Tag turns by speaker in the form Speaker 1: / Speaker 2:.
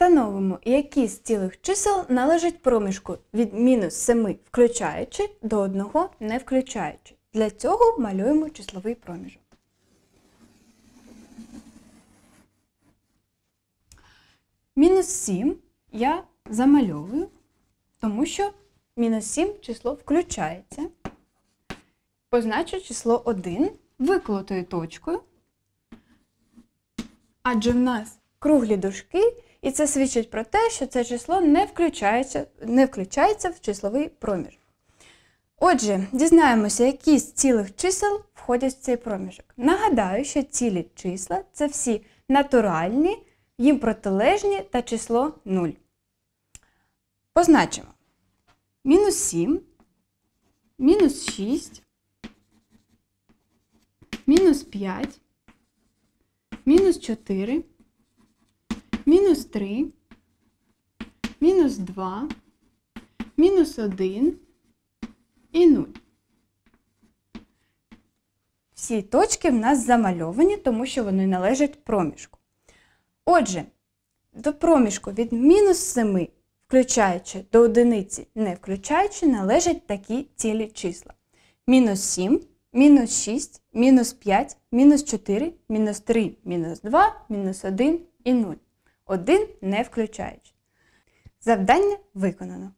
Speaker 1: встановимо, які з цілих чисел належать проміжку від мінус 7 включаючи до 1 не включаючи. Для цього малюємо числовий проміжок. Мінус 7 я замальовую, тому що мінус 7 число включається. Позначу число 1 виколотою точкою, адже в нас круглі дошки. І це свідчить про те, що це число не включається не включається в числовий проміжок. Отже, дізнаємося, які з цілих чисел входять в цей проміжок. Нагадаю, що цілі числа це всі натуральні, їм протилежні та число 0. Позначимо мінус 7, мінус 6, мінус 5, мінус 4 мінус 3, мінус 2, мінус 1 і 0. Всі точки в нас замальовані, тому що вони належать проміжку. Отже, до проміжку від мінус 7, включаючи до одиниці, не включаючи, належать такі цілі числа. Мінус 7, мінус 6, мінус 5, мінус 4, мінус 3, мінус 2, мінус 1 і 0 один не включаючи. Завдання виконано.